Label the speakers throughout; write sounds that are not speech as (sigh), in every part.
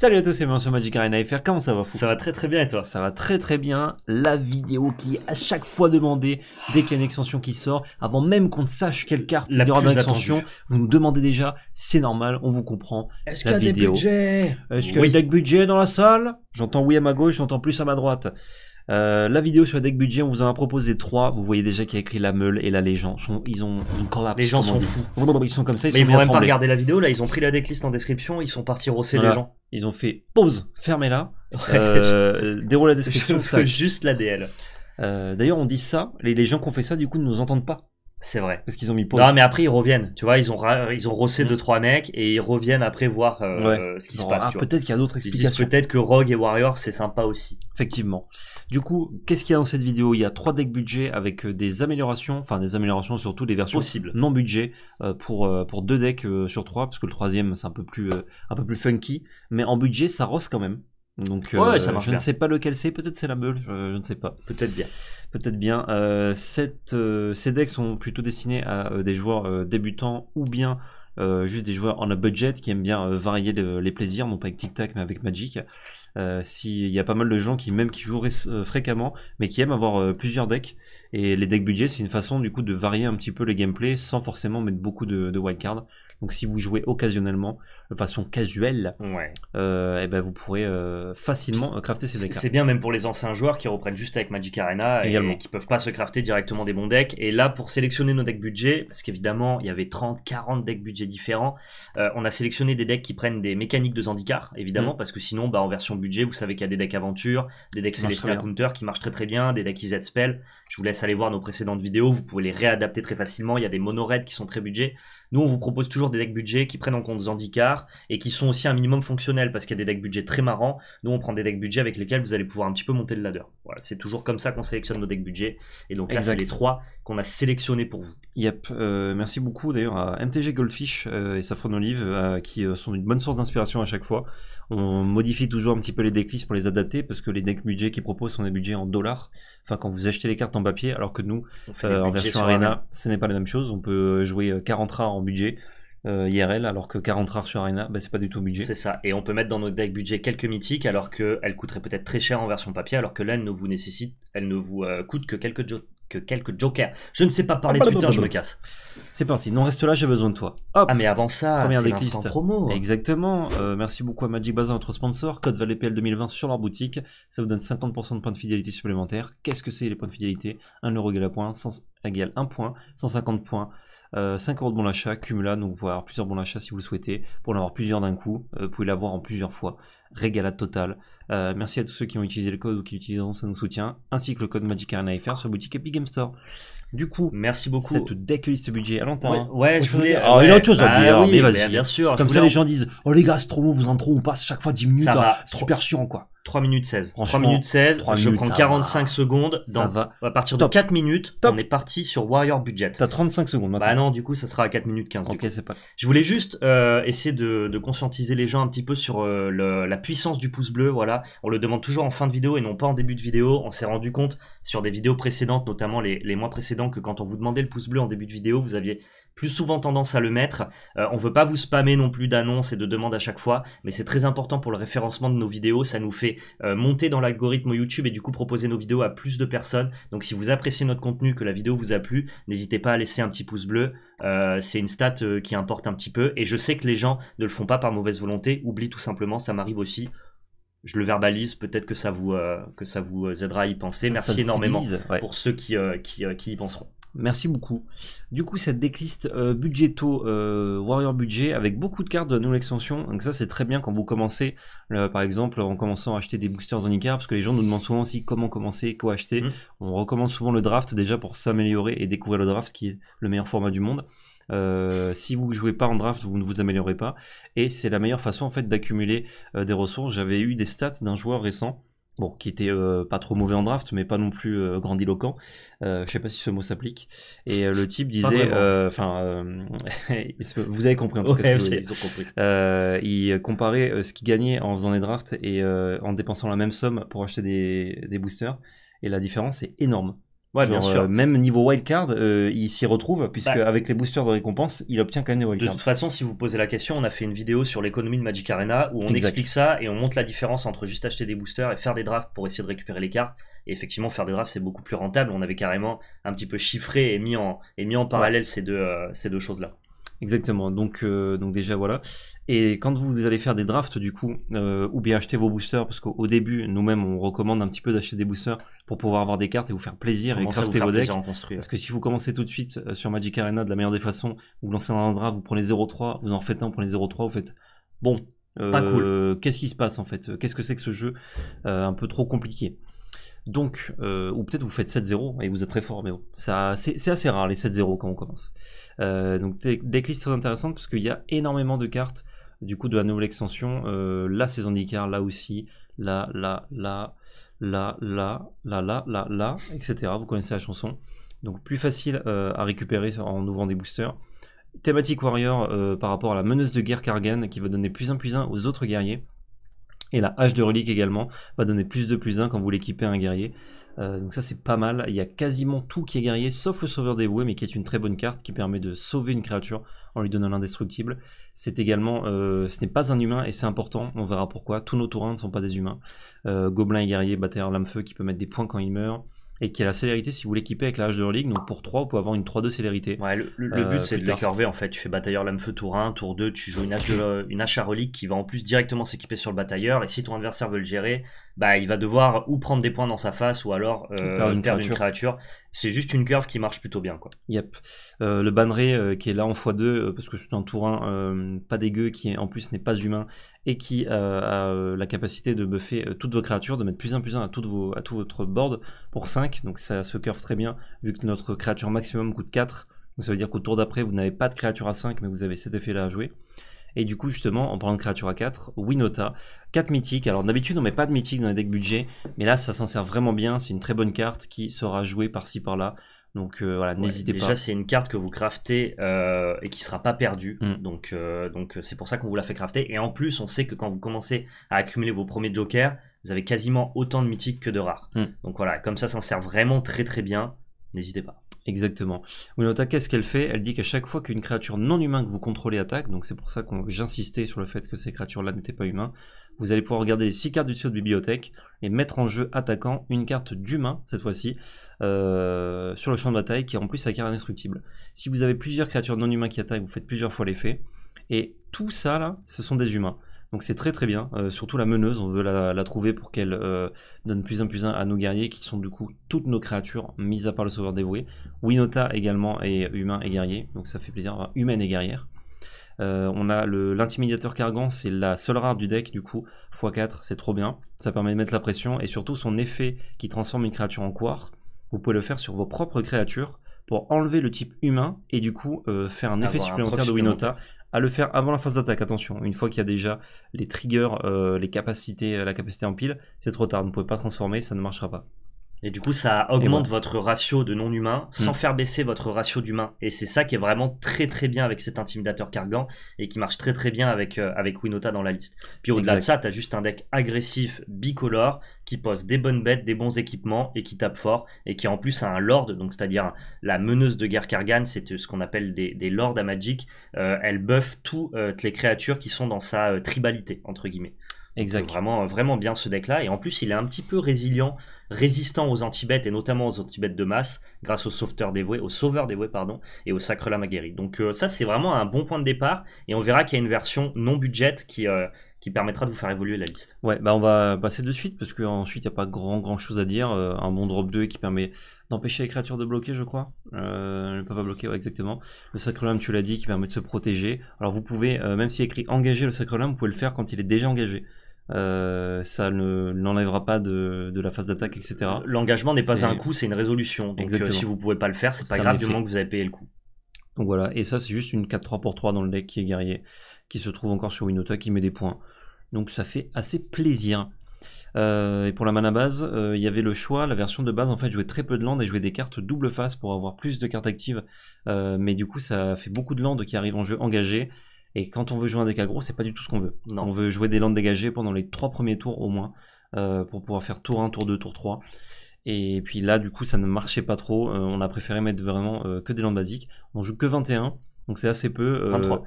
Speaker 1: Salut à tous, c'est Monsieur Magic Arena FR, comment ça va Ça va très très bien et toi Ça va très très bien, la vidéo qui est à chaque fois demandée dès qu'il y a une extension qui sort, avant même qu'on ne sache quelle carte la il y aura dans l'extension, vous nous demandez déjà, c'est normal, on vous comprend. Est-ce qu'il y a vidéo. des budgets Est-ce qu'il y a oui. des budgets dans la salle J'entends oui à ma gauche, j'entends plus à ma droite. Euh, la vidéo sur les deck budget, on vous en a proposé trois. Vous voyez déjà qu'il a écrit la meule et la légende, sont, ils ont une Les gens sont fous. Ils sont comme ça. Ils Mais vont même pas regarder
Speaker 2: la vidéo là. Ils ont pris la decklist en description. Ils sont partis rosser les gens.
Speaker 1: Ils ont fait pause, fermez-la, euh, déroule la (laughs) description. Je juste l'ADL. Euh, D'ailleurs, on dit ça, les, les gens qui ont fait ça, du coup, ne nous entendent pas. C'est vrai. Parce qu'ils ont mis pour Non, mais
Speaker 2: après, ils reviennent. Tu vois, ils ont, ils ont rossé 2 mm. trois mecs et ils
Speaker 1: reviennent après voir euh, ce qui se passe. Ah, peut-être qu'il y a d'autres explications. Peut-être que Rogue et Warrior, c'est sympa aussi. Effectivement. Du coup, qu'est-ce qu'il y a dans cette vidéo Il y a trois decks budget avec euh, des améliorations, enfin des améliorations surtout des versions non budget euh, pour, pour deux decks sur trois parce que le troisième, c'est un, peu plus un peu plus funky. Mais en budget, ça rosse quand même. Donc, euh, je ne sais pas lequel c'est, peut-être c'est la meule, je, ne sais pas. Peut-être bien. Peut-être bien. Euh, euh, ces decks sont plutôt destinés à des joueurs débutants ou bien juste des joueurs en a budget qui aiment bien varier les plaisirs, non pas avec Tic Tac mais avec Magic. S'il y a pas mal de gens qui même qui jouent fréquemment, mais qui aiment avoir plusieurs decks. Et les decks budget, c'est une façon du coup de varier un petit peu les gameplay sans forcément mettre beaucoup de, de wildcards. Donc si vous jouez occasionnellement, de façon casuelle, et euh, eh ben vous pourrez euh, facilement euh, crafter ces decks. C'est bien même
Speaker 2: pour les anciens joueurs qui reprennent juste avec Magic Arena et qui peuvent pas se crafter directement des bons decks. Et là, pour sélectionner nos decks budget, parce qu'évidemment, il y avait 30, 40 decks budget différents, on a sélectionné des decks qui prennent des mécaniques de Zandikar, évidemment, mm. parce que sinon, bah, en version budget, vous savez qu'il y a des decks aventure, des decks Celestial Counter qui marchent très très bien, des decks Z Spell. Je vous laisse aller voir nos précédentes vidéos, vous pouvez les réadapter très facilement. Il y a des mono qui sont très budget. Nous, on vous propose toujours des decks budget qui prennent en compte Zandikar et qui sont aussi un minimum fonctionnel parce qu'il y a des decks budget très marrants. Nous, on prend des decks budget avec lesquels vous allez pouvoir un petit peu monter le ladder. Voilà, c'est toujours comme ça qu'on sélectionne nos decks budget. Et donc là, c'est les trois qu'on a sélectionnés pour vous.
Speaker 1: Yep, euh, merci beaucoup d'ailleurs à MTG Goldfish euh, et Safran Olive euh, qui sont une bonne source d'inspiration à chaque fois. On modifie toujours un petit peu les decklists pour les adapter parce que les decks budget qu'ils proposent sont des budgets en dollars enfin quand vous achetez les cartes en papier, alors que nous, euh, en version Arena, ce n'est pas la même chose. On peut euh, jouer 40 euh, rares en budget. IRL, alors que 40 rares sur Arena, ce bah, c'est pas du tout budget. C'est ça, et on peut mettre dans notre deck budget quelques mythiques, alors qu'elles coûteraient peut-être très cher
Speaker 2: en version papier, alors que là, elles ne vous nécessite, elle ne vous coûte coûtent que quelques, que quelques jokers. Je ne sais pas parler, ah, bah, putain, tard, bah, je bah, me
Speaker 1: casse. C'est parti, non, reste là, j'ai besoin de toi. Ah, mais avant ça, c'est promo. Exactement, euh, merci beaucoup à Magic Bazaar, notre sponsor. Code pl 2020 e sur leur boutique. Ça vous donne 50% de points de fidélité supplémentaires. Qu'est-ce que c'est les points de fidélité 1 euro égal à point, 1 point, 150 points. 5 euh, euros de bon d'achat, cumula, donc vous plusieurs bons d'achat si vous le souhaitez. Pour en avoir plusieurs d'un coup, euh, vous pouvez l'avoir en plusieurs fois. Régalade totale. Euh, merci à tous ceux qui ont utilisé le code ou qui utiliseront ça nous soutient, ainsi que le code Magic sur boutique Epic Game Store. Du coup, merci beaucoup. cette te ce budget. à hein. ouais, je voulais. il y a autre chose à ah dire, mais vas-y. Bien sûr. Comme ça, les gens disent Oh les gars, c'est trop long, vous en on passe chaque fois 10 minutes. Ça hein. va. en super quoi. 3 minutes 16. 3 minutes 16. je prends 45
Speaker 2: secondes. ça va. À partir de 4 minutes, on est parti sur Warrior Budget. T'as 35 secondes maintenant. Bah non, du coup, ça sera à 4 minutes 15. Ok, c'est pas. Je voulais juste euh, essayer de, conscientiser les gens un petit peu sur euh, la puissance du pouce bleu. Voilà. On le demande toujours en fin de vidéo et non pas en début de vidéo. On s'est rendu compte sur des vidéos précédentes, notamment les, les mois précédents que quand on vous demandait le pouce bleu en début de vidéo, vous aviez plus souvent tendance à le mettre. Euh, on veut pas vous spammer non plus d'annonces et de demandes à chaque fois, mais c'est très important pour le référencement de nos vidéos. Ça nous fait euh, monter dans l'algorithme YouTube et du coup proposer nos vidéos à plus de personnes. Donc si vous appréciez notre contenu, que la vidéo vous a plu, n'hésitez pas à laisser un petit pouce bleu. Euh, c'est une stat qui importe un petit peu. Et je sais que les gens ne le font pas par mauvaise volonté, oublie tout simplement, ça m'arrive aussi je le verbalise, peut-être que ça vous, euh, que ça vous aidera à y penser. Merci énormément pour ceux qui, euh, euh, qui, y penseront.
Speaker 1: Merci beaucoup. Du coup, cette decklist budgeto Warrior Budget avec beaucoup de cartes de nouvelle extension. Donc, ça, c'est très bien quand vous commencez, par exemple, en commençant à acheter des boosters en Icar, parce que les gens nous demandent souvent aussi comment commencer, quoi acheter. Mmh. On recommence souvent le draft déjà pour s'améliorer et découvrir le draft qui est le meilleur format du monde. Euh, si vous ne jouez pas en draft, vous ne vous améliorez pas. Et c'est la meilleure façon en fait d'accumuler euh, des ressources. J'avais eu des stats d'un joueur récent. Bon, qui était euh, pas trop mauvais en draft, mais pas non plus grandiloquent. je sais pas si ce mot s'applique. Et le type disait, enfin, (laughs) vous avez compris en tout cas. ce que, ils ont compris. il comparait ce qu'il gagnait en faisant des drafts et en dépensant la même somme pour acheter des boosters. Et la différence est énorme. Ouais, bien sûr. Euh, même niveau wildcard, euh, il s'y retrouve, puisque avec les boosters de récompense, il obtient quand même des wildcards. De toute façon, si vous posez la question, on a fait une
Speaker 2: vidéo sur l'économie de Magic Arena où on explique ça et on montre la différence entre juste acheter des boosters et faire des drafts pour essayer de récupérer les cartes. Et effectivement, faire des drafts, c'est beaucoup plus rentable. On avait carrément un petit peu chiffré et mis
Speaker 1: en, et mis en parallèle ces deux, euh, ces deux choses-là. Exactement. Donc, euh, donc déjà voilà. Et quand vous allez faire des drafts du coup, euh, ou bien acheter vos boosters, parce qu'au début, nous-mêmes, on recommande un petit peu d'acheter des boosters pour pouvoir avoir des cartes et vous faire plaisir et crafter vos decks. Parce que si vous commencez tout de suite euh, sur Magic Arena de la meilleure des façons, vous lancez un draft, vous prenez 0-3, vous en faites un, vous prenez 0-3, vous faites bon. pas cool. Qu'est-ce qui se passe en fait Qu'est-ce que c'est que ce jeu Un peu trop compliqué. Donc, euh, ou peut-être vous faites 7-0 et vous êtes très fort, mais bon, ça, c'est assez rare les 7-0 quand on commence. Euh, donc donc, decklist très intéressantes parce qu'il y a énormément de cartes du coup de la nouvelle extension. Euh, là c'est saison là aussi, là, là, là, là, là, là, là, là, là, etc. Vous connaissez la chanson. Donc, plus facile à récupérer en ouvrant des boosters. Thématique Warrior par rapport à la menace de guerre Kargan qui va donner plus 1 plus un aux autres guerriers. Et la hache de relique également va donner plus de plus 1 quand vous l'équipez à un guerrier. Euh, donc ça c'est pas mal, il y a quasiment tout qui est guerrier sauf le sauveur dévoué mais qui est une très bonne carte qui permet de sauver une créature en lui donnant l'indestructible. C'est également, euh, ce n'est pas un humain et c'est important, on verra pourquoi, tous nos tourins ne sont pas des humains. Euh, gobelins et guerriers, batteur, lame-feu qui peut mettre des points quand il meurt et qui a la célérité si vous l'équipez avec la hache de relique. Donc pour 3, vous pouvez avoir une 3-2 célérité. Ouais, le, euh, but c'est de décorver en fait. Tu fais batailleur lame-feu tour 1, tour 2, tu joues une (clears throat)
Speaker 2: une hache à relique qui va en plus directement s'équiper sur le batailleur. Et si ton adversaire veut le gérer, bah, il va devoir ou prendre des points dans sa face ou alors euh, perdre une, créature. C'est juste une curve qui marche plutôt bien. Quoi.
Speaker 1: Yep. Euh, le banneret euh, qui est là en x2 parce que c'est un 1 pas dégueu qui en plus n'est pas humain et qui a la capacité de buffer toutes vos créatures, de mettre plus 1 plus 1 à, à tout votre board pour 5. Donc ça se curve très bien vu que notre créature maximum coûte 4. Donc ça veut dire qu'au tour d'après vous n'avez pas de créature à 5 mais vous avez cet effet là à jouer. Et du coup, justement, en parlant de créature à 4, Winota, 4 mythiques. Alors d'habitude, on met pas de mythique dans les decks budget, mais là, ça s'en sert vraiment bien. C'est une très bonne carte qui sera jouée par-ci par-là. Donc euh, voilà, n'hésitez pas. Déjà, c'est une carte que vous craftez euh, et qui sera pas perdue. Mm. Donc euh, donc c'est pour ça qu'on vous
Speaker 2: la fait crafter. Et en plus, on sait que quand vous commencez à accumuler vos premiers jokers, vous avez quasiment autant de
Speaker 1: mythiques que de rares. Mm. Donc voilà, comme ça, ça s'en sert vraiment très très bien. N'hésitez pas. Exactement. Winota, qu'est-ce qu'elle fait Elle dit qu'à chaque fois qu'une créature non humaine que vous contrôlez attaque, donc c'est pour ça que j'insistais sur le fait que ces créatures-là n'étaient pas humains, vous allez pouvoir regarder les 6 cartes du tuyau de bibliothèque et mettre en jeu attaquant une carte d'humain, cette fois-ci, euh, sur le champ de bataille, qui est en plus sa carte indestructible. Si vous avez plusieurs créatures non humaines qui attaquent, vous faites plusieurs fois l'effet. Et tout ça, là, ce sont des humains. Donc c'est très très bien, euh, surtout la meneuse, on veut la, trouver pour qu'elle euh, donne plus un plus un à nos guerriers qui sont du coup toutes nos créatures, mises à part le sauveur dévoué. Winota également est humain et guerrier, donc ça fait plaisir, humaine et guerrière. Euh, on a l'intimidateur Cargan, c'est la seule rare du deck, du coup, x4, c'est trop bien. Ça permet de mettre la pression et surtout son effet qui transforme une créature en quoi, Vous pouvez le faire sur vos propres créatures pour enlever le type humain et du coup faire un effet supplémentaire de Winota à le faire avant la phase d'attaque, attention, une fois qu'il y a déjà les triggers, euh, les capacités, la capacité en pile, c'est trop tard, vous ne pouvez pas transformer, ça ne marchera pas. Et du coup, ça augmente votre ratio de non-humain sans mm. faire baisser votre
Speaker 2: ratio d'humain. Et c'est ça qui est vraiment très très bien avec cet intimidateur Kargan et qui marche très très bien avec, euh, avec Winota dans la liste. Puis au-delà de ça, t'as juste un deck agressif bicolore qui pose des bonnes bêtes, des bons équipements et qui tape fort et qui en plus a un lord, donc c'est-à-dire la meneuse de guerre Kargan, c'est euh, ce qu'on appelle des, lords à Magic. Euh, elle buff toutes les créatures qui sont dans sa tribalité, entre guillemets. Exact. Vraiment, euh, vraiment bien ce deck-là. Et en plus, il est un petit peu résilient, résistant aux anti-bêtes et notamment aux anti-bêtes de masse grâce au sauveur dévoué, au sauveur dévoué, pardon, et au sacre lama guéri. Donc, euh, ça, c'est vraiment un bon point de départ. Et on verra qu'il y a une version non budget qui. Euh, qui permettra de vous faire évoluer la
Speaker 1: liste. Ouais, bah on va passer de suite parce qu'ensuite il n'y a pas grand grand chose à dire. un bon drop 2 qui permet d'empêcher les créatures de bloquer, je crois. Euh, le papa bloqué, exactement. Le lame tu l'as dit, qui permet de se protéger. Alors vous pouvez, même s'il écrit engager le lame, vous pouvez le faire quand il est déjà engagé. Euh, ça ne l'enlèvera pas de, la phase d'attaque, etc. L'engagement n'est pas un coup, c'est une
Speaker 2: résolution. Donc euh, si vous pouvez pas le faire, c'est pas grave du moment que vous avez
Speaker 1: payé le coup. Donc voilà, et ça c'est juste une 4-3 pour 3 dans le deck qui est guerrier, qui se trouve encore sur Winota, qui met des points. Donc ça fait assez plaisir. Euh, et pour la mana base, il y avait le choix. La version de base, en fait, jouait très peu de landes et jouait des cartes double face pour avoir plus de cartes actives. mais du coup, ça fait beaucoup de landes qui arrivent en jeu engagé. Et quand on veut jouer un deck aggro, c'est pas du tout ce qu'on veut. On veut jouer des landes dégagées pendant les trois premiers tours au moins, euh, pour pouvoir faire tour 1, tour 2, tour 3. Et puis là, du coup, ça ne marchait pas trop. Euh, on a préféré mettre vraiment euh, que des landes basiques. On joue que 21, donc c'est assez peu. 23.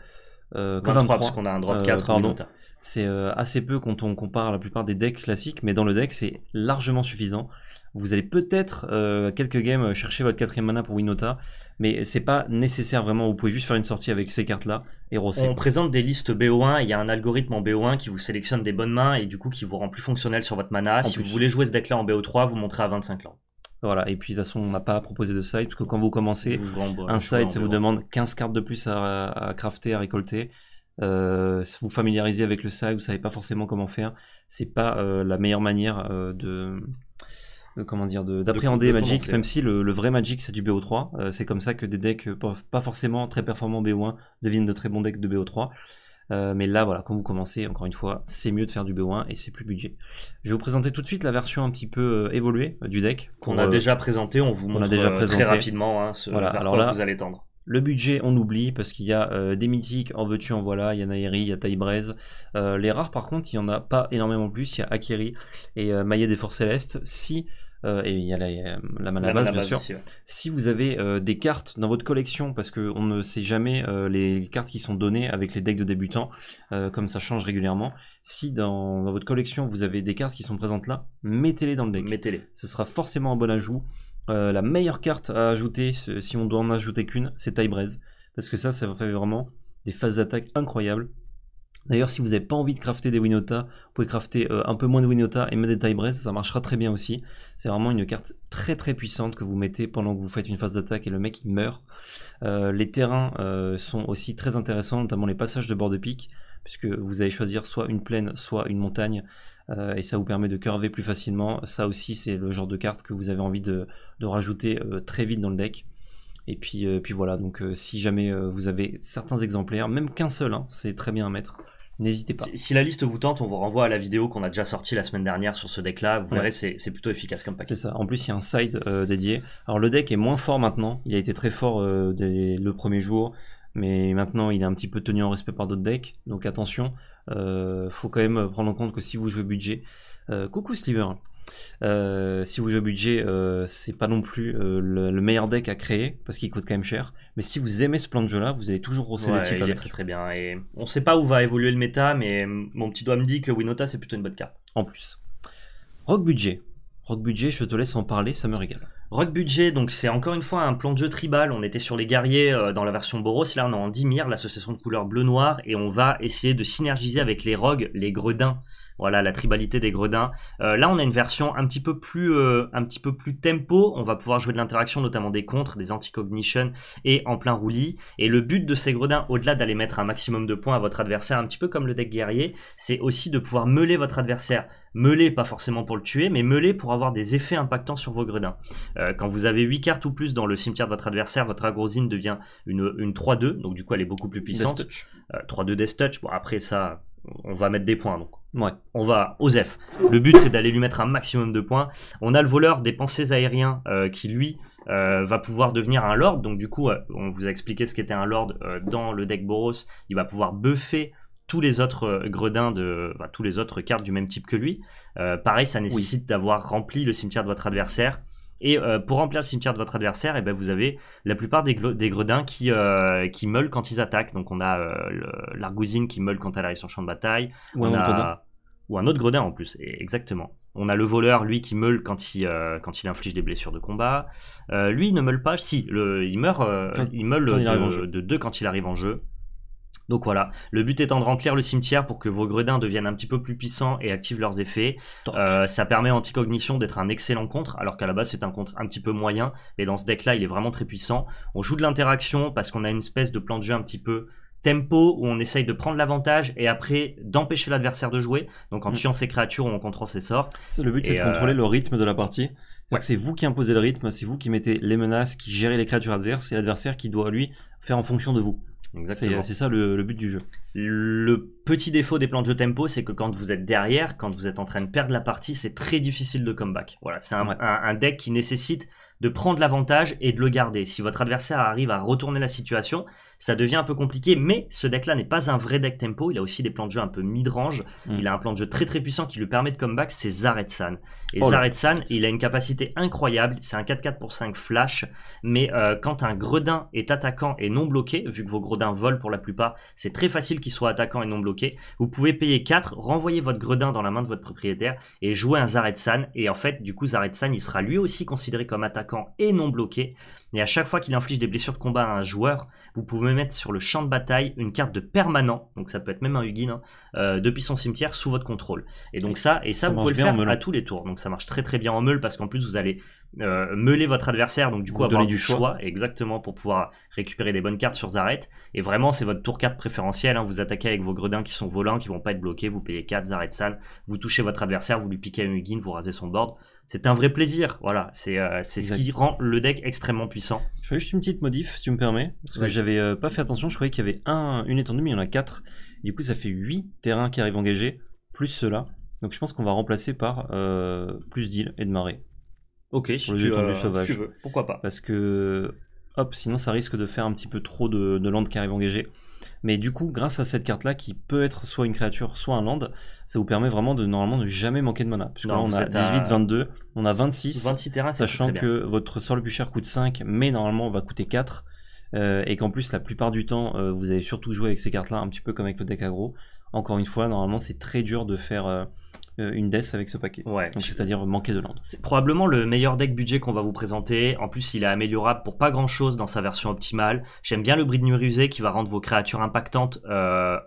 Speaker 1: 23, parce qu'on a un drop 4 pardon. C'est assez peu quand on compare la plupart des decks classiques, mais dans le deck, c'est largement suffisant. Vous allez peut-être, euh, quelques games, euh, chercher votre quatrième mana pour Winota, mais c'est pas nécessaire vraiment. Vous pouvez juste faire une sortie avec ces cartes-là et rosser. On mm. présente des listes BO1, il
Speaker 2: y a un algorithme en BO1 qui vous sélectionne des bonnes mains et du coup qui vous rend plus fonctionnel sur votre mana. si vous voulez jouer ce deck-là
Speaker 1: en BO3, vous montrez à 25 ans. Voilà, et puis de toute façon, on n'a pas à proposé de side, parce que quand vous commencez un side, ça vous demande 15 cartes de plus à, crafter, à récolter. Euh, si vous familiarisez avec le side, vous savez pas forcément comment faire. C'est pas la meilleure manière de, euh, comment dire, d'appréhender Magic, même si le, vrai Magic c'est du BO3. Euh, c'est comme ça que des decks euh, pas forcément très performants BO1 deviennent de très bons decks de BO3. mais là, voilà, quand vous commencez, encore une fois, c'est mieux de faire du BO1 et c'est plus budget. Je vais vous présenter tout de suite la version un petit peu évoluée du deck. Qu'on a déjà présenté, on vous montre déjà présenté. très rapidement hein, ce voilà, vous allez tendre. Le budget, on oublie parce qu'il y a des mythiques, en veux-tu, en voilà, il y a Nairi, il y a Taïbrez. les rares, par contre, il n'y en a pas énormément plus. Il y a Akiri et Maillet des Forces Célestes. Si euh, et il y a la, euh, la base, bien sûr. Si vous avez euh, des cartes dans votre collection, parce qu'on ne sait jamais les cartes qui sont données avec les decks de débutants, comme ça change régulièrement, si dans, votre collection vous avez des cartes qui sont présentes là, mettez-les dans le deck. Mettez-les. Ce sera forcément un bon ajout. la meilleure carte à ajouter, si on doit en ajouter qu'une, c'est Tybrez. Parce que ça, ça fait vraiment des phases d'attaque incroyables. D'ailleurs, si vous n'avez pas envie de crafter des Winota, vous pouvez crafter euh, un peu moins de Winota et mettre des Tybrez, ça marchera très bien aussi. C'est vraiment une carte très très puissante que vous mettez pendant que vous faites une phase d'attaque et le mec il meurt. Euh, les terrains euh, sont aussi très intéressants, notamment les passages de bord de pique, puisque vous allez choisir soit une plaine, soit une montagne, et ça vous permet de curver plus facilement. Ça aussi, c'est le genre de carte que vous avez envie de rajouter très vite dans le deck. Et puis, euh, puis voilà, donc euh, si jamais euh, vous avez certains exemplaires, même qu'un seul, hein, c'est très bien à mettre. N'hésitez pas. Si, la liste vous tente, on vous renvoie à la vidéo qu'on a déjà sortie la semaine dernière sur ce deck-là. Vous verrez, c'est plutôt efficace comme pack. C'est ça. En plus, il y a un side dédié. Alors le deck est moins fort maintenant. Il a été très fort le premier jour, mais maintenant il est un petit peu tenu en respect par d'autres decks. Donc attention, faut quand même prendre en compte que si vous jouez budget, coucou Sliver. Euh, si vous jouez au budget, euh, c'est pas non plus euh, le, meilleur deck à créer parce qu'il coûte quand même cher. Mais si vous aimez ce plan de jeu là, vous allez toujours rosser des types il très
Speaker 2: très bien. Et on sait
Speaker 1: pas où va évoluer le
Speaker 2: méta, mais mon petit doigt me dit que Winota c'est plutôt une bonne carte.
Speaker 1: En plus, Rock Budget.
Speaker 2: Rock Budget, je te laisse en parler, ça me régale. Rogue Budget, donc c'est encore une fois un plan de jeu tribal. On était sur les guerriers euh, dans la version Boros, là on est en Dimir, l'association de couleurs bleu-noir, et on va essayer de synergiser avec les rogues, les gredins. Voilà, la tribalité des gredins. Euh, là on a une version un petit peu plus, euh, un petit peu plus tempo. On va pouvoir jouer de l'interaction, notamment des contres, des anti-cognition et en plein roulis. Et le but de ces gredins, au-delà d'aller mettre un maximum de points à votre adversaire, un petit peu comme le deck guerrier, c'est aussi de pouvoir meuler votre adversaire Meuler, pas forcément pour le tuer, mais meuler pour avoir des effets impactants sur vos gredins. Euh, quand vous avez 8 cartes ou plus dans le cimetière de votre adversaire, votre agrosine devient une, 3-2, donc du coup elle est beaucoup plus puissante. Touch. 3-2 Death Touch, bon après ça, on va mettre des points donc. Ouais. On va aux F. Le but c'est d'aller lui mettre un maximum de points. On a le voleur des pensées aériens euh, qui lui euh, va pouvoir devenir un lord. Donc du coup, on vous a expliqué ce qu'était un lord dans le deck Boros. Il va pouvoir buffer tous les autres euh, gredins de, tous les autres cartes du même type que lui. Euh, pareil, ça nécessite d'avoir rempli le cimetière de votre adversaire. Et euh, pour remplir le cimetière de votre adversaire, et eh ben vous avez la plupart des, des gredins qui, qui meulent quand ils attaquent. Donc on a l'argousine qui meule quand elle arrive sur le champ de bataille. Ou on un a... Ou un autre gredin en plus, exactement. On a le voleur, lui, qui meule quand il, quand il inflige des blessures de combat. lui, il ne meule pas. Si, le, il meurt. il meule de, de, deux quand il arrive en jeu. Donc voilà, le but étant de remplir le cimetière pour que vos gredins deviennent un petit peu plus puissants et activent leurs effets. Euh, ça permet à Anticognition d'être un excellent contre, alors qu'à la base c'est un contre un petit peu moyen, mais dans ce deck-là il est vraiment très puissant. On joue de l'interaction parce qu'on a une espèce de plan de jeu un petit peu tempo où on essaye de prendre l'avantage et après
Speaker 1: d'empêcher l'adversaire de jouer. Donc en mm. tuant ses créatures, on contrôle ses sorts. Le but c'est de contrôler euh, le rythme de la partie. C'est vous qui imposez le rythme, c'est vous qui mettez les menaces, qui gérez les créatures adverses et l'adversaire qui doit lui faire en fonction de vous. C'est ça le, but du jeu. Le petit
Speaker 2: défaut des plans de jeu tempo, c'est que quand vous êtes derrière, quand vous êtes en train de perdre la partie, c'est très difficile de comeback. Voilà, c'est un, deck qui nécessite de prendre l'avantage et de le garder. Si votre adversaire arrive à retourner la situation, ça devient un peu compliqué. Mais ce deck-là n'est pas un vrai deck tempo. Il a aussi des plans de jeu un peu mid-range. Hmm. Il a un plan de jeu très très puissant qui lui permet de comeback. C'est Zaretsan. Et oh il a une capacité incroyable. C'est un 4-4 pour 5 flash. Mais euh, quand un gredin est attaquant et non bloqué, vu que vos gredins volent pour la plupart, c'est très facile qu'il soit attaquant et non bloqué. Vous pouvez payer 4, renvoyer votre gredin dans la main de votre propriétaire et jouer un Zaretsan. Et en fait, du coup, Zaretsan, il sera lui aussi considéré comme attaquant et non bloqué. Et à chaque fois qu'il inflige des blessures de combat à un joueur, vous pouvez mettre sur le champ de bataille une carte de permanent, donc ça peut être même un Huguin, hein, euh, depuis son cimetière sous votre contrôle. Et donc ça, et ça, vous pouvez le faire à tous les tours. Donc ça marche très très bien en meule parce qu'en plus vous allez euh, meuler votre adversaire, donc du coup avoir du choix. exactement pour pouvoir récupérer des bonnes cartes sur Zaret. Et vraiment, c'est votre tour carte préférentiel. Hein. Vous attaquez avec vos gredins qui sont volants, qui vont pas être bloqués. Vous payez 4 Zaret sale, vous touchez votre adversaire, vous lui piquez un Huguin, vous rasez son board
Speaker 1: c'est un vrai plaisir. Voilà, c'est euh, ce qui rend le deck extrêmement puissant. Je fais juste une petite modif, si tu me permets, parce que j'avais euh, pas fait attention. Je croyais qu'il y avait un, une étendue, mais il y en a quatre. Du coup, ça fait 8 terrains qui arrivent engagés, plus cela. Donc je pense qu'on va remplacer par euh, plus d'îles et de marées. Ok, si, tu, veux, pourquoi pas. Parce que, hop, sinon ça risque de faire un petit peu trop de, landes qui arrivent engagées. Mais du coup, grâce à cette carte-là, qui peut être soit une créature, soit un land, ça vous permet vraiment de normalement ne jamais manquer de mana. Parce que là, on a 18, 22, on a 26. 26 terrains, Sachant que votre sort le plus cher coûte 5, mais normalement, on va coûter 4. Euh, et qu'en plus, la plupart du temps, euh, vous allez surtout jouer avec ces cartes-là, un petit peu comme avec le deck aggro. Encore une fois, normalement, c'est très dur de faire euh, euh, une death avec ce paquet. Ouais. c'est-à-dire manquer de land.
Speaker 2: C'est probablement le meilleur deck budget qu'on va vous présenter. En plus, il est améliorable pour pas grand chose dans sa version optimale. J'aime bien le Bride de Nurusé qui va rendre vos créatures impactantes euh,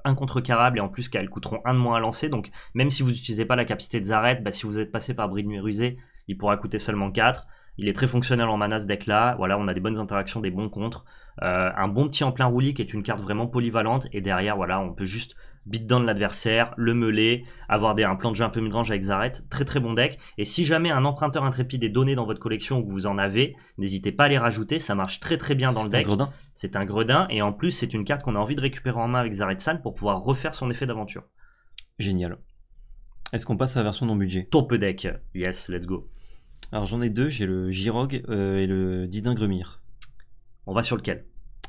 Speaker 2: et en plus qu'elles coûteront un de moins à lancer. Donc, même si vous n'utilisez pas la capacité de Zaret, bah, si vous êtes passé par Bride de rusé, il pourra coûter seulement 4. Il est très fonctionnel en mana ce deck là. Voilà, on a des bonnes interactions, des bons contres. Euh, un bon petit en plein roulis qui est une carte vraiment polyvalente. Et derrière, voilà, on peut juste Beatdown de l'adversaire, le meuler, avoir un plan de jeu un peu midrange avec Zaret, très très bon deck. Et si jamais un emprunteur intrépide est donné dans votre collection ou que vous en avez, n'hésitez pas à les rajouter, ça marche très très bien dans le deck. C'est un gredin et en plus c'est une carte qu'on a envie de récupérer en main avec Zaret San pour pouvoir refaire son effet d'aventure.
Speaker 1: Génial. Est-ce qu'on passe à la version non budget Top deck, yes, let's go. Alors j'en ai deux, j'ai le Girog euh, et le Didin On va sur lequel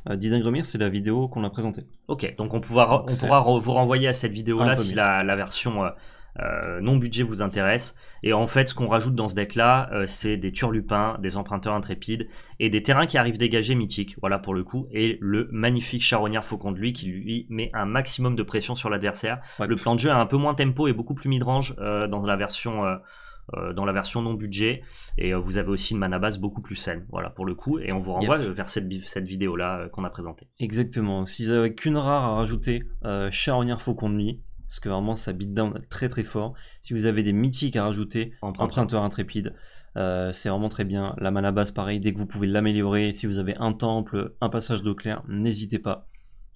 Speaker 1: euh, Design Gremir, c'est la vidéo qu'on a présentée. Ok, donc on, pourra, vous renvoyer à cette
Speaker 2: vidéo-là si la, version euh, euh, non budget vous intéresse. Et en fait, ce qu'on rajoute dans ce deck-là, c'est des turlupins, des emprunteurs intrépides et des terrains qui arrivent dégagés mythiques. Voilà pour le coup. Et le magnifique charognard faucon de lui qui lui met un maximum de pression sur l'adversaire. Le plan de jeu a un peu moins tempo et beaucoup plus midrange dans la version euh, dans la version non budget. Et euh, vous avez aussi une mana base beaucoup plus saine, voilà, pour le coup. Et on vous renvoie euh, vers cette, cette vidéo-là
Speaker 1: qu'on a présentée. Exactement. si vous avez qu'une rare à rajouter, euh, Faucon de nuit, parce que vraiment ça beat down très très fort. Si vous avez des mythiques à rajouter, Emprunteur, Intrépide, c'est vraiment très bien. La mana base, pareil, dès que vous pouvez l'améliorer, si vous avez un temple, un passage d'eau claire, n'hésitez pas.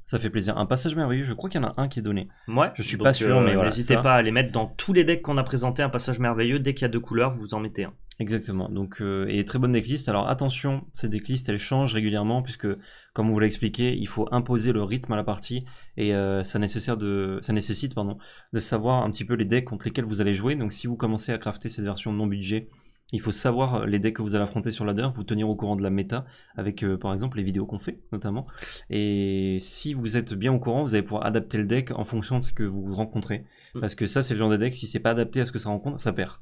Speaker 1: Ça fait plaisir. Un passage merveilleux, je crois qu'il y en a un qui est donné. Moi, Je suis pas sûr, euh, mais N'hésitez pas à les mettre dans tous les decks qu'on a présenté. Un passage merveilleux, dès qu'il y a deux couleurs, vous en mettez un. Exactement. Donc, euh, et très bonne decklist. Alors attention, cette decklist elle change régulièrement puisque, comme on vous l'a expliqué, il faut imposer le rythme à la partie et euh, ça, nécessaire de, ça nécessite pardon, de savoir un petit peu les decks contre lesquels vous allez jouer. Donc si vous commencez à crafter cette version non budget il faut savoir euh, les decks que vous allez affronter sur ladder, vous tenir au courant de la méta avec euh, par exemple les vidéos qu'on fait notamment. Et si vous êtes bien au courant, vous allez pouvoir adapter le deck en fonction de ce que vous rencontrez. Mm. Parce que ça, c'est le genre de deck, si c'est pas adapté à ce que ça rencontre, ça perd.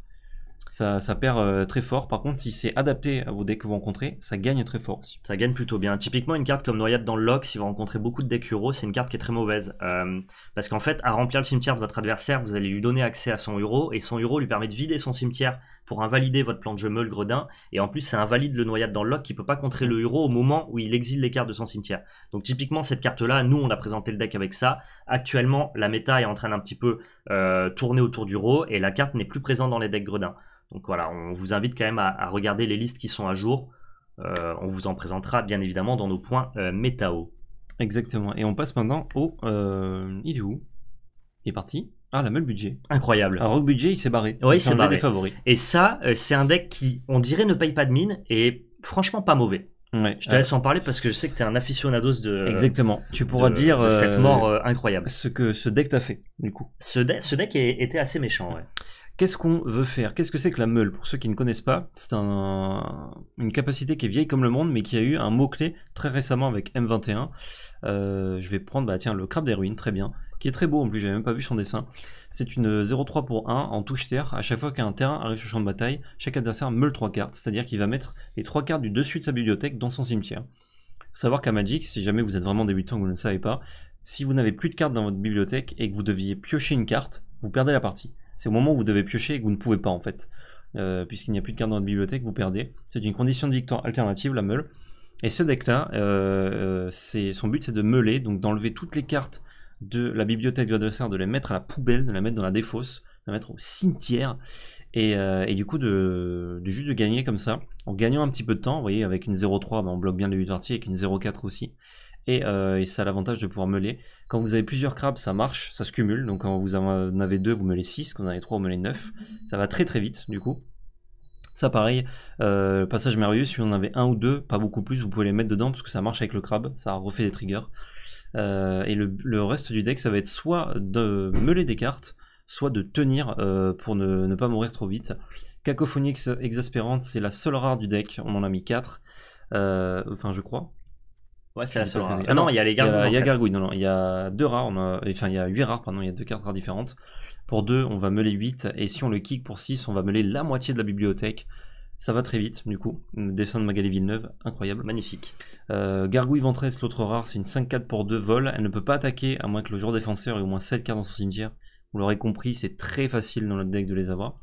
Speaker 1: Ça, perd euh, très fort. Par contre, si c'est adapté à vos decks que vous rencontrez, ça gagne très fort aussi. Ça gagne plutôt bien. Typiquement, une carte
Speaker 2: comme Noyade dans le Lock, si vous rencontrez beaucoup de decks euro, c'est une carte qui est très mauvaise. parce qu'en fait, à remplir le cimetière de votre adversaire, vous allez lui donner accès à son euro et son euro lui permet de vider son cimetière pour invalider votre plan de jeu meule, Gredin. Et en plus, c'est invalide le noyade dans le lock qui peut pas contrer le héros au moment où il exile les cartes de son cimetière. Donc typiquement, cette carte-là, nous, on a présenté le deck avec ça. Actuellement, la méta est en train d'un petit peu euh, tourner autour du Euro et la carte n'est plus présente dans les decks Gredin. Donc voilà, on vous invite quand même à, regarder les listes qui sont à jour. Euh, on vous en présentera bien évidemment dans nos points
Speaker 1: euh, métao. Exactement. Et on passe maintenant au... il est où Il est parti ah, la meule budget. Incroyable. Un rock budget, il s'est barré. Oui, il s'est barré. Et ça, euh, c'est un
Speaker 2: deck qui, on dirait, ne paye pas de mine et franchement pas mauvais. Ouais, je te laisse en parler parce que je sais que tu es un
Speaker 1: aficionados de. Exactement. Tu pourras dire. Euh, cette mort euh, incroyable. Ce que ce deck t'a fait, du coup. Ce, ce deck était assez méchant, ouais. Qu'est-ce qu'on veut faire Qu'est-ce que c'est que la meule Pour ceux qui ne connaissent pas, c'est une capacité qui est vieille comme le monde, mais qui a eu un mot-clé très récemment avec M21. je vais prendre, bah tiens, le crabe des ruines, très bien qui est très beau en plus, j'avais même pas vu son dessin. C'est une 0-3 euh, pour 1 en touche terre. À chaque fois qu'un terrain arrive sur le champ de bataille, chaque adversaire meule 3 cartes, c'est-à-dire qu'il va mettre les 3 cartes du dessus de sa bibliothèque dans son cimetière. Savoir qu'à Magic, si jamais vous êtes vraiment débutant que vous ne le savez pas, si vous n'avez plus de cartes dans votre bibliothèque et que vous deviez piocher une carte, vous perdez la partie. C'est au moment où vous devez piocher et que vous ne pouvez pas en fait. Euh, puisqu'il n'y a plus de cartes dans votre bibliothèque, vous perdez. C'est une condition de victoire alternative, la meule. Et ce deck-là, euh, son but c'est de meuler, donc d'enlever toutes les cartes de la bibliothèque de l'adversaire, de les mettre à la poubelle, de la mettre dans la défausse, de la mettre au cimetière, et, euh, du coup de, juste de gagner comme ça, en gagnant un petit peu de temps, vous voyez, avec une 0,3, 3 bah, on bloque bien le début avec une 0-4 aussi, euh, et, ça a l'avantage de pouvoir meuler. Quand vous avez plusieurs crabes, ça marche, ça se cumule, donc quand vous en avez deux, vous meulez 6, quand vous en avez 3, vous meulez 9, ça va très très vite du coup. Ça pareil, euh, passage merveilleux, si on en avait un ou deux, pas beaucoup plus, vous pouvez les mettre dedans parce que ça marche avec le crabe, ça refait des triggers. Euh, et le, reste du deck, ça va être soit de meuler des cartes, soit de tenir euh, pour ne, pas mourir trop vite. Cacophonie exaspérante, c'est la seule rare du deck, on en a mis 4. Euh, enfin, je crois.
Speaker 2: Ouais, c'est la seule rare. Ah non, il y a les gargouilles. Il y
Speaker 1: a, il y a deux rares, enfin, il y a 8 rares, pardon, il y a deux cartes rares différentes. Pour 2, on va meuler 8, et si on le kick pour 6, on va meuler la moitié de la bibliothèque. Ça va très vite, du coup. Dessin de Magali Villeneuve, incroyable, magnifique. Euh, Gargouille Ventresse, l'autre rare, c'est une 5-4 pour 2 vols. Elle ne peut pas attaquer à moins que le joueur défenseur ait au moins 7 cartes dans son cimetière. Vous l'aurez compris, c'est très facile dans notre deck de les avoir.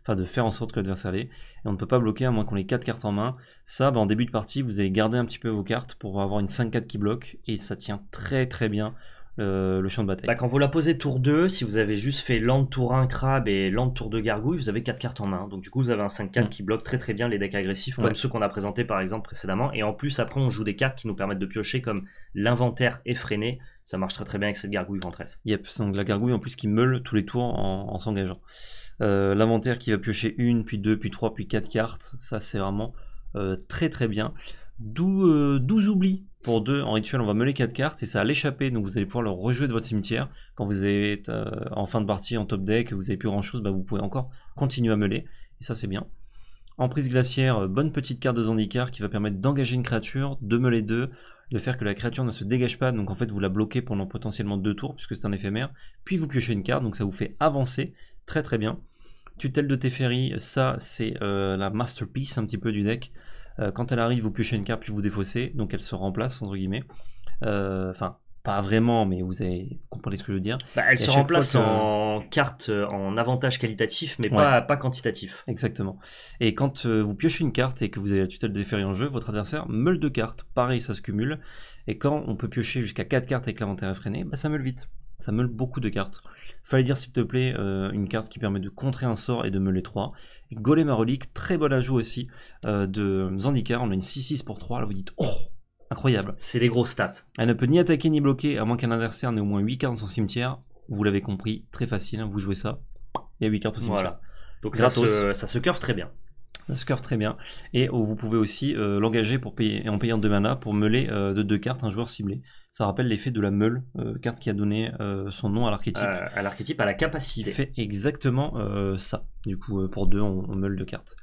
Speaker 1: Enfin, de faire en sorte que l'adversaire l'ait. Et on ne peut pas bloquer à moins qu'on ait 4 cartes en main. Ça, bah, en début de partie, vous allez garder un petit peu vos cartes pour avoir une 5-4 qui bloque. Et ça tient très très bien le, champ de bataille. Bah, quand vous la posez tour 2, si
Speaker 2: vous avez juste fait land tour 1 crabe et land tour 2 gargouille, vous avez 4 cartes en main. Donc du coup, vous avez un 5-4 mm. qui bloque très très bien les decks agressifs, comme ceux qu'on a présentés par exemple précédemment. Et en plus, après, on joue des cartes qui nous permettent de piocher comme l'inventaire effréné. Ça marche très très bien avec
Speaker 1: cette gargouille ventresse. Yep, donc la gargouille en plus qui meule tous les tours en, s'engageant. Euh, l'inventaire qui va piocher une, puis deux, puis trois, puis quatre cartes, ça c'est vraiment euh, très très bien. D'où 12 euh, pour deux, en rituel, on va meuler quatre cartes et ça a l'échappé, donc vous allez pouvoir le rejouer de votre cimetière. Quand vous êtes euh, en fin de partie, en top deck, vous n'avez plus grand chose, bah, vous pouvez encore continuer à meuler. Et ça, c'est bien. En prise glaciaire, euh, bonne petite carte de Zandikar qui va permettre d'engager une créature, de meuler deux, de faire que la créature ne se dégage pas, donc en fait vous la bloquez pendant potentiellement deux tours, puisque c'est un éphémère, puis vous piochez une carte, donc ça vous fait avancer, très très bien. Tutelle de Teferi, ça c'est euh, la masterpiece un petit peu du deck, euh, quand elle arrive, vous piochez une carte puis vous défaussez, donc elle se remplace entre guillemets. Euh, enfin, pas vraiment, mais vous, avez, compris comprenez ce que je veux dire. Bah, elle se remplace en carte, euh, en avantage qualitatif, mais pas, pas quantitatif. Exactement. Et quand vous piochez une carte et que vous avez la tutelle ferries en jeu, votre adversaire meule deux cartes. Pareil, ça se cumule. Et quand on peut piocher jusqu'à 4 cartes avec l'inventaire effréné, bah, ça meule vite. Ça meule beaucoup de cartes. Fallait dire s'il te plaît euh, une carte qui permet de contrer un sort et de meuler 3. Golem relique, très bon ajout aussi euh, de Zandikar. On a une 6-6 pour 3. Là vous dites oh incroyable. C'est les gros stats. Elle ne peut ni attaquer ni bloquer à moins qu'un adversaire n'ait au moins 8 cartes dans son cimetière. Vous l'avez compris, très facile, hein, vous jouez ça. Il y a 8 cartes au cimetière. Voilà. Donc ça ça
Speaker 2: se, curve très bien.
Speaker 1: Ça curve très bien. Et oh, vous pouvez aussi euh, l'engager pour payer en payant 2 mana pour meuler euh, de deux cartes un joueur ciblé. Ça rappelle l'effet de la meule, euh, carte qui a donné son nom à l'archétype. à l'archétype, à la capacité. fait exactement ça. Du coup, pour deux, on, meule deux cartes.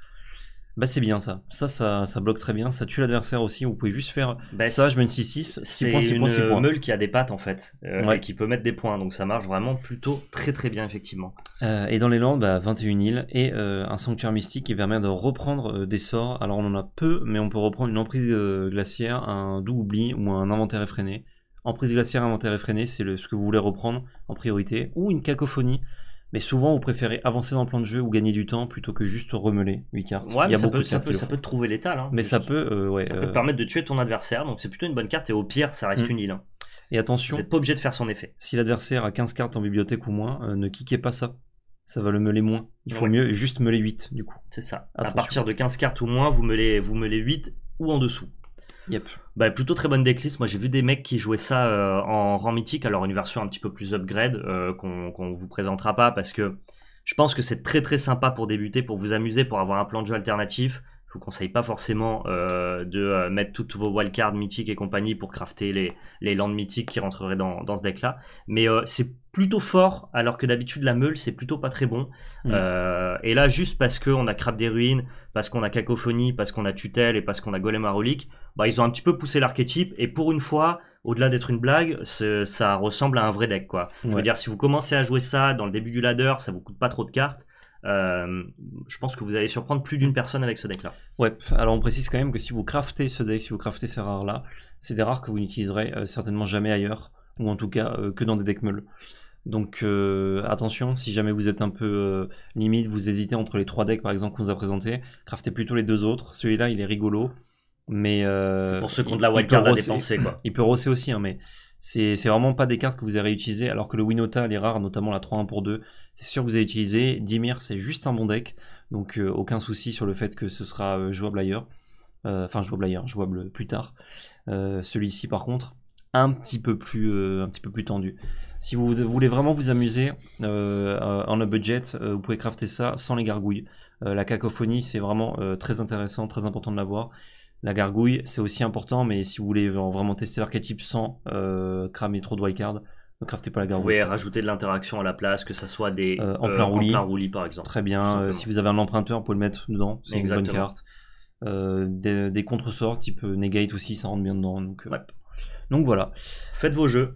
Speaker 1: Bah c'est bien ça. ça. Ça, bloque très bien. Ça tue l'adversaire aussi. Vous pouvez juste faire bah, ça, je une 6-6. C'est une 6 points, meule
Speaker 2: qui a des pattes en fait. Et
Speaker 1: qui peut mettre des points. Donc ça marche vraiment plutôt très
Speaker 2: très bien effectivement.
Speaker 1: Euh, et dans les Landes, 21 bah, îles et euh, un sanctuaire mystique qui permet de reprendre euh, des sorts. Alors on en a peu, mais on peut reprendre une emprise glaciaire, un doux oubli ou un inventaire effréné. Emprise glaciaire, inventaire effréné, c'est ce que vous voulez reprendre en priorité, ou une cacophonie. Mais souvent, vous préférez avancer dans le plan de jeu ou gagner du temps plutôt que juste remeler 8 cartes. Ouais, Il hein, ça, peut, te
Speaker 2: trouver l'état mais ça
Speaker 1: peut, permettre
Speaker 2: de tuer ton adversaire, donc c'est plutôt une bonne carte et au
Speaker 1: pire, ça reste mm. une île. Hein. Et attention, vous n'êtes pas obligé de faire son effet. Si l'adversaire a 15 cartes en bibliothèque ou moins, ne kickez pas ça ça va le meuler moins. Il faut mieux juste meuler 8 du coup. C'est ça. À partir
Speaker 2: de 15 cartes ou moins, vous meulez, vous 8 ou en dessous. Yep. Bah, plutôt très bonne decklist. Moi j'ai vu des mecs qui jouaient ça euh, en rang mythique, alors une version un petit peu plus upgrade euh, qu'on ne vous présentera pas parce que je pense que c'est très très sympa pour débuter, pour vous amuser, pour avoir un plan de jeu alternatif, je vous conseille pas forcément euh, de euh, mettre toutes vos wildcards mythiques et compagnie pour crafter les, les landes mythiques qui rentreraient dans, dans ce deck-là. Mais euh, c'est plutôt fort, alors que d'habitude la meule c'est plutôt pas très bon. Mm. et là, juste parce qu'on a Crap des Ruines, parce qu'on a Cacophonie, parce qu'on a Tutelle et parce qu'on a Golem Relique, bah, ils ont un petit peu poussé l'archétype. Et pour une fois, au-delà d'être une blague, ça ressemble à un vrai deck. Quoi. Je veux dire, si vous commencez à jouer ça dans le début du ladder, ça vous coûte pas trop de cartes. Euh, je pense que vous allez surprendre plus d'une personne avec
Speaker 1: ce deck-là. Ouais, alors on précise quand même que si vous craftez ce deck, si vous craftez ces rares-là, c'est des rares que vous n'utiliserez euh, certainement jamais ailleurs, ou en tout cas euh, que dans des decks meules. Donc attention, si jamais vous êtes un peu limite, vous hésitez entre les trois decks par exemple qu'on vous a présentés, craftez plutôt les deux autres. Celui-là, il est rigolo, mais... c'est pour ceux qui ont de la wildcard à dépenser, quoi. Il peut rosser aussi, hein, mais c'est vraiment pas des cartes que vous avez utilisées, alors que le Winota, est rare, notamment la 3-1 pour 2, c'est sûr que vous avez utilisé. Dimir, c'est juste un bon deck, donc euh, aucun souci sur le fait que ce sera euh, jouable ailleurs. Euh, enfin, jouable ailleurs, jouable plus tard. Celui-ci, par contre, un petit peu plus, tendu. Si vous voulez vraiment vous amuser en un budget, vous pouvez crafter ça sans les gargouilles. la cacophonie, c'est vraiment très intéressant, très important de l'avoir. La gargouille, c'est aussi important, mais si vous voulez vraiment tester l'archétype sans euh, cramer trop de wildcard, ne craftez pas la gargouille. Vous pouvez
Speaker 2: rajouter de l'interaction à la place, que ça soit des euh, en, euh, plein roulis. par exemple.
Speaker 1: Très bien. si vous avez un emprunteur, vous pouvez le mettre dedans. C'est une carte. des, contresorts type negate aussi, ça rentre bien dedans. donc voilà. Faites vos jeux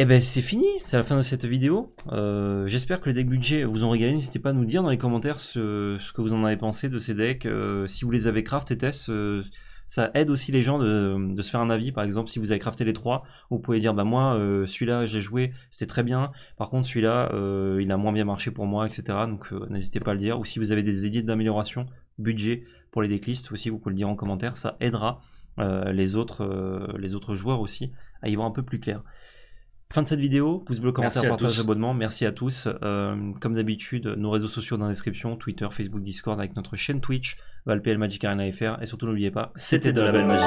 Speaker 1: eh ben c'est fini, c'est la fin de cette vidéo. Euh, j'espère que les decks budget vous ont régalé. N'hésitez pas à nous dire dans les commentaires ce, que vous en avez pensé de ces decks. Euh, si vous les avez craftés euh, ça aide aussi les gens de, se faire un avis. Par exemple, si vous avez crafté les trois, vous pouvez dire bah moi celui-là j'ai joué, c'était très bien. Par contre celui-là il a moins bien marché pour moi, etc. Donc n'hésitez pas à le dire. Ou si vous avez des idées d'amélioration budget pour les decklists aussi, vous pouvez le dire en commentaire. Ça aidera les autres les autres joueurs aussi à y voir un peu plus clair. Fin de cette vidéo, pouce bleu, commentaire, partage, abonnement. Merci à tous. Euh, comme d'habitude, nos réseaux sociaux dans la description Twitter, Facebook, Discord, avec notre chaîne Twitch, ValPL Magic Arena FR. Et surtout, n'oubliez pas, c'était de la belle magie.